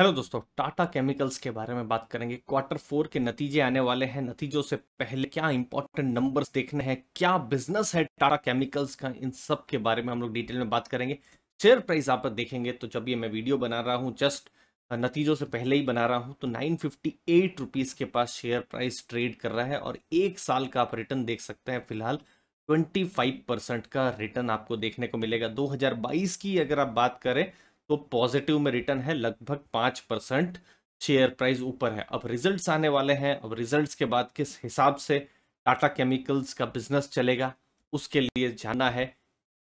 hello दोस्तों Tata chemicals के बारे में बात करेंगे क्वार्टर फोर के नतीजे आने वाले हैं नतीजों से पहले क्या इंपॉर्टेंट नंबर्स देखने हैं क्या बिजनेस है टाटा केमिकल्स का इन सब के बारे में हम लोग डिटेल में बात करेंगे शेयर प्राइस आप देखेंगे तो जब ये मैं वीडियो बना रहा हूँ जस्ट नतीजों से पहले ही बना रहा हूँ तो नाइन फिफ्टी के पास शेयर प्राइस ट्रेड कर रहा है और एक साल का आप रिटर्न देख सकते हैं फिलहाल 25% का रिटर्न आपको देखने को मिलेगा 2022 की अगर आप बात करें तो पॉजिटिव में रिटर्न है लगभग पाँच परसेंट शेयर प्राइस ऊपर है अब रिजल्ट्स आने वाले हैं अब रिजल्ट्स के बाद किस हिसाब से टाटा केमिकल्स का बिजनेस चलेगा उसके लिए जाना है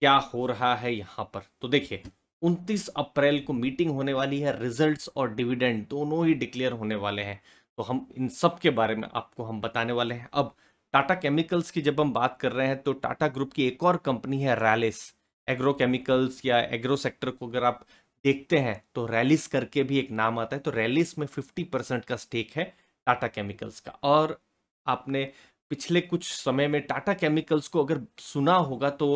क्या हो रहा है यहाँ पर तो देखिए 29 अप्रैल को मीटिंग होने वाली है रिजल्ट्स और डिविडेंड दोनों ही डिक्लेयर होने वाले हैं तो हम इन सब के बारे में आपको हम बताने वाले हैं अब टाटा केमिकल्स की जब हम बात कर रहे हैं तो टाटा ग्रुप की एक और कंपनी है रैलिस एग्रो केमिकल्स या एग्रो सेक्टर को अगर आप देखते हैं तो रैलिस करके भी एक नाम आता है तो रैलिस में 50 परसेंट का स्टेक है टाटा केमिकल्स का और आपने पिछले कुछ समय में टाटा केमिकल्स को अगर सुना होगा तो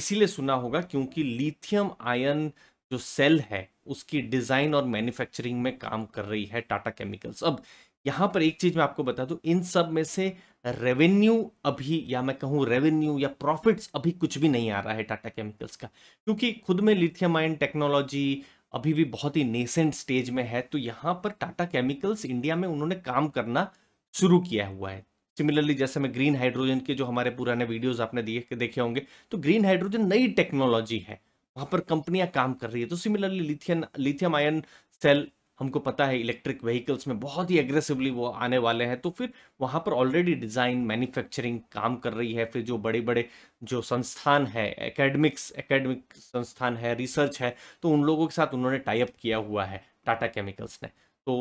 इसीलिए सुना होगा क्योंकि लिथियम आयन जो सेल है उसकी डिज़ाइन और मैन्युफैक्चरिंग में काम कर रही है टाटा केमिकल्स अब यहां पर एक चीज मैं आपको बता दूं इन सब में से रेवेन्यू अभी या मैं कहूँ रेवेन्यू या प्रॉफिट्स अभी कुछ भी नहीं आ रहा है टाटा केमिकल्स का क्योंकि खुद में लिथियम आयन टेक्नोलॉजी अभी भी बहुत ही नेसेंट स्टेज में है तो यहां पर टाटा केमिकल्स इंडिया में उन्होंने काम करना शुरू किया हुआ है सिमिलरली जैसे मैं ग्रीन हाइड्रोजन के जो हमारे पुराने वीडियोस आपने दिए देखे होंगे तो ग्रीन हाइड्रोजन नई टेक्नोलॉजी है वहां पर कंपनियां काम कर रही है तो similarly lithium lithium ion cell हमको पता है इलेक्ट्रिक व्हीकल्स में बहुत ही एग्रेसिवली वो आने वाले हैं तो फिर वहाँ पर ऑलरेडी डिज़ाइन मैन्युफैक्चरिंग काम कर रही है फिर जो बड़े बड़े जो संस्थान है एकेडमिक्स एकेडमिक संस्थान है रिसर्च है तो उन लोगों के साथ उन्होंने टाइप किया हुआ है टाटा केमिकल्स ने तो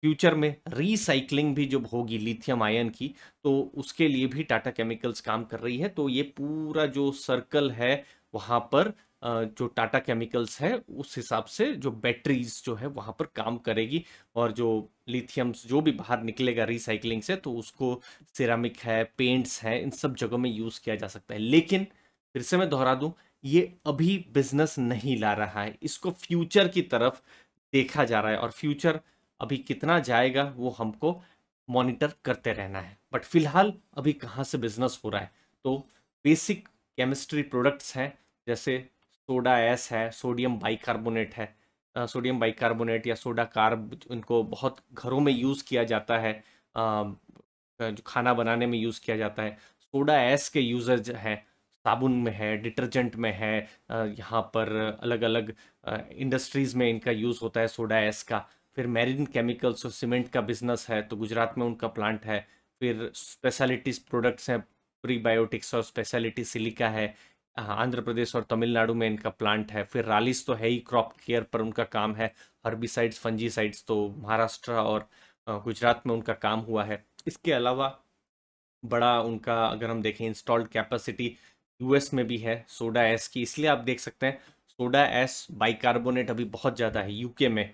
फ्यूचर में रिसाइकलिंग भी जब होगी लिथियम आयन की तो उसके लिए भी टाटा केमिकल्स काम कर रही है तो ये पूरा जो सर्कल है वहाँ पर जो टाटा केमिकल्स है उस हिसाब से जो बैटरीज जो है वहाँ पर काम करेगी और जो लिथियम्स जो भी बाहर निकलेगा रिसाइकलिंग से तो उसको सिरामिक है पेंट्स हैं इन सब जगहों में यूज़ किया जा सकता है लेकिन फिर से मैं दोहरा दूँ ये अभी बिजनेस नहीं ला रहा है इसको फ्यूचर की तरफ देखा जा रहा है और फ्यूचर अभी कितना जाएगा वो हमको मॉनिटर करते रहना है बट फिलहाल अभी कहाँ से बिजनेस हो रहा है तो बेसिक केमिस्ट्री प्रोडक्ट्स हैं जैसे सोडा एस है सोडियम बाइकार्बोनेट है सोडियम बाइकार्बोनेट या सोडा कार्ब इनको बहुत घरों में यूज़ किया जाता है जो खाना बनाने में यूज़ किया जाता है सोडा एस के यूजेज हैं साबुन में है डिटर्जेंट में है यहाँ पर अलग अलग इंडस्ट्रीज़ में इनका यूज़ होता है सोडा एस का फिर मैरिन केमिकल्स और सीमेंट का बिजनेस है तो गुजरात में उनका प्लांट है फिर स्पेशलिटीज प्रोडक्ट्स हैं प्रीबायोटिक्स और स्पेशलिटी सिलिका है हाँ, आंध्र प्रदेश और तमिलनाडु में इनका प्लांट है फिर रालिस तो है ही क्रॉप केयर पर उनका काम है हर्बिसाइड्स फंजीसाइड्स तो महाराष्ट्र और गुजरात में उनका काम हुआ है इसके अलावा बड़ा उनका अगर हम देखें इंस्टॉल्ड कैपेसिटी यूएस में भी है सोडा एस की इसलिए आप देख सकते हैं सोडा एस बाइकार्बोनेट अभी बहुत ज़्यादा है यूके में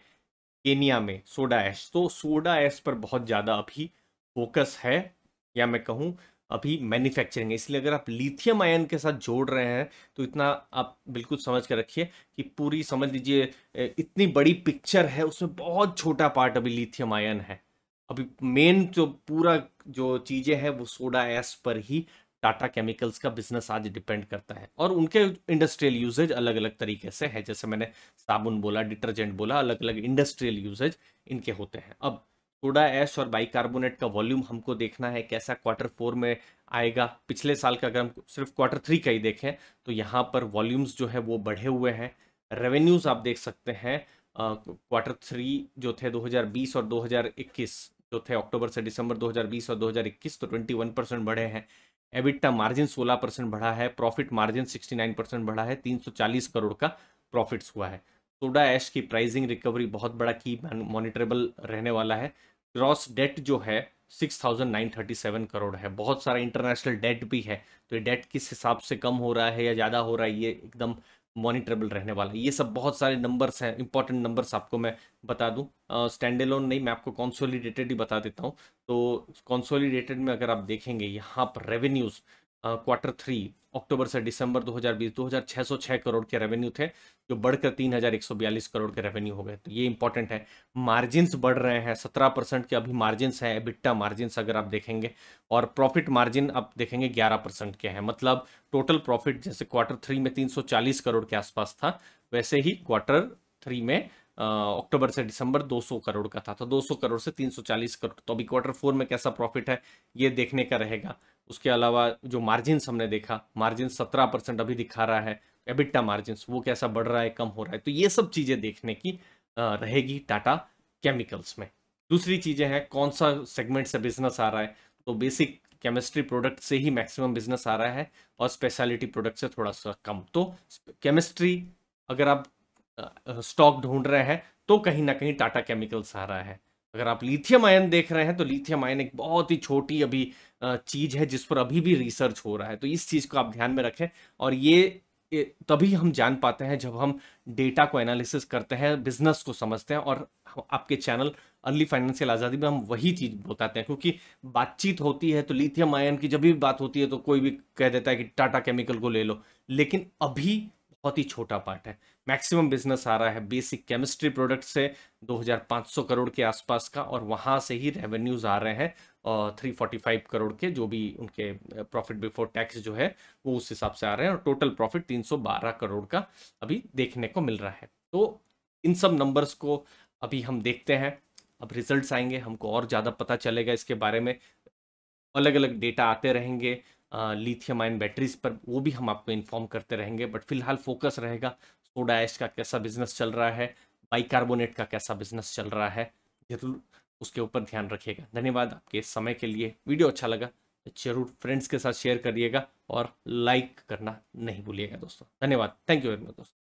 केनिया में सोडा एस तो सोडा एस पर बहुत ज़्यादा अभी फोकस है या मैं कहूँ अभी मैन्युफैक्चरिंग है इसलिए अगर आप लिथियम आयन के साथ जोड़ रहे हैं तो इतना आप बिल्कुल समझ कर रखिए कि पूरी समझ लीजिए इतनी बड़ी पिक्चर है उसमें बहुत छोटा पार्ट अभी लिथियम आयन है अभी मेन जो पूरा जो चीज़ें हैं वो सोडा एस पर ही टाटा केमिकल्स का बिजनेस आज डिपेंड करता है और उनके इंडस्ट्रियल यूजेज अलग अलग तरीके से है जैसे मैंने साबुन बोला डिटर्जेंट बोला अलग अलग इंडस्ट्रियल यूजेज इनके होते हैं अब सोडा ऐश और बाइकार्बोनेट का वॉल्यूम हमको देखना है कैसा क्वार्टर फोर में आएगा पिछले साल का अगर हम सिर्फ क्वार्टर थ्री का ही देखें तो यहाँ पर वॉल्यूम्स जो है वो बढ़े हुए हैं रेवेन्यूज आप देख सकते हैं क्वार्टर थ्री जो थे 2020 और 2021 जो थे अक्टूबर से दिसंबर 2020 और 2021 तो 21 परसेंट बढ़े हैं एबिटा मार्जिन 16 परसेंट बढ़ा है प्रॉफिट मार्जिन 69 परसेंट बढ़ा है 340 करोड़ का प्रॉफिट्स हुआ है सोडा एश की प्राइसिंग रिकवरी बहुत बड़ा की मॉनिटरेबल रहने वाला है ग्रॉस डेट जो है 6,937 करोड़ है बहुत सारा इंटरनेशनल डेट भी है तो ये डेट किस हिसाब से कम हो रहा है या ज़्यादा हो रहा है ये एकदम मॉनिटरेबल रहने वाला है ये सब बहुत सारे नंबर्स हैं इंपॉर्टेंट नंबर्स आपको मैं बता दूँ स्टैंड uh, नहीं मैं आपको कॉन्सोलीडेटेड ही बता देता हूँ तो कॉन्सोलीडेटेड में अगर आप देखेंगे यहाँ पर रेवेन्यूज़ क्वार्टर थ्री अक्टूबर से दिसंबर 2020 2606 करोड़ के रेवेन्यू थे जो बढ़कर 3142 करोड़ के रेवेन्यू हो गए तो ये इंपॉर्टेंट है मार्जिन्स बढ़ रहे हैं 17 परसेंट के अभी मार्जिन्स हैं बिट्टा मार्जिन्स अगर आप देखेंगे और प्रॉफिट मार्जिन आप देखेंगे 11 परसेंट के हैं मतलब टोटल प्रॉफिट जैसे क्वार्टर थ्री में तीन करोड़ के आसपास था वैसे ही क्वार्टर थ्री में अक्टूबर से दिसंबर 200 करोड़ का था तो 200 करोड़ से 340 करोड़ तो अभी क्वार्टर फोर में कैसा प्रॉफिट है ये देखने का रहेगा उसके अलावा जो मार्जिन हमने देखा मार्जिन 17 परसेंट अभी दिखा रहा है एबिट्टा मार्जिन वो कैसा बढ़ रहा है कम हो रहा है तो ये सब चीज़ें देखने की रहेगी टाटा केमिकल्स में दूसरी चीज़ें हैं कौन सा सेगमेंट से बिजनेस आ रहा है तो बेसिक केमिस्ट्री प्रोडक्ट से ही मैक्सिमम बिजनेस आ रहा है और स्पेशलिटी प्रोडक्ट से थोड़ा सा कम तो केमिस्ट्री अगर आप स्टॉक ढूंढ रहे हैं तो कहीं ना कहीं टाटा केमिकल्स आ रहा है अगर आप लिथियम आयन देख रहे हैं तो लिथियम आयन एक बहुत ही छोटी अभी चीज़ है जिस पर अभी भी रिसर्च हो रहा है तो इस चीज़ को आप ध्यान में रखें और ये तभी हम जान पाते हैं जब हम डेटा को एनालिसिस करते हैं बिजनेस को समझते हैं और आपके चैनल अर्ली फाइनेंशियल आज़ादी में हम वही चीज़ बताते हैं क्योंकि बातचीत होती है तो लिथियम आयन की जब भी बात होती है तो कोई भी कह देता है कि टाटा केमिकल को ले लो लेकिन अभी बहुत ही छोटा पार्ट है मैक्सिमम बिजनेस आ रहा है बेसिक केमिस्ट्री प्रोडक्ट से 2500 करोड़ के आसपास का और वहाँ से ही रेवेन्यूज आ रहे हैं और 345 करोड़ के जो भी उनके प्रॉफिट बिफोर टैक्स जो है वो उस हिसाब से आ रहे हैं और टोटल प्रॉफिट 312 करोड़ का अभी देखने को मिल रहा है तो इन सब नंबर्स को अभी हम देखते हैं अब रिजल्ट आएंगे हमको और ज़्यादा पता चलेगा इसके बारे में अलग अलग डेटा आते रहेंगे लिथियम आयन बैटरीज पर वो भी हम आपको इन्फॉर्म करते रहेंगे बट फिलहाल फोकस रहेगा सोडा एश का कैसा बिजनेस चल रहा है बाइकार्बोनेट का कैसा बिजनेस चल रहा है जरूर तो उसके ऊपर ध्यान रखिएगा धन्यवाद आपके समय के लिए वीडियो अच्छा लगा तो जरूर फ्रेंड्स के साथ शेयर करिएगा और लाइक करना नहीं भूलिएगा दोस्तों धन्यवाद थैंक यू वेरी मच दोस्तों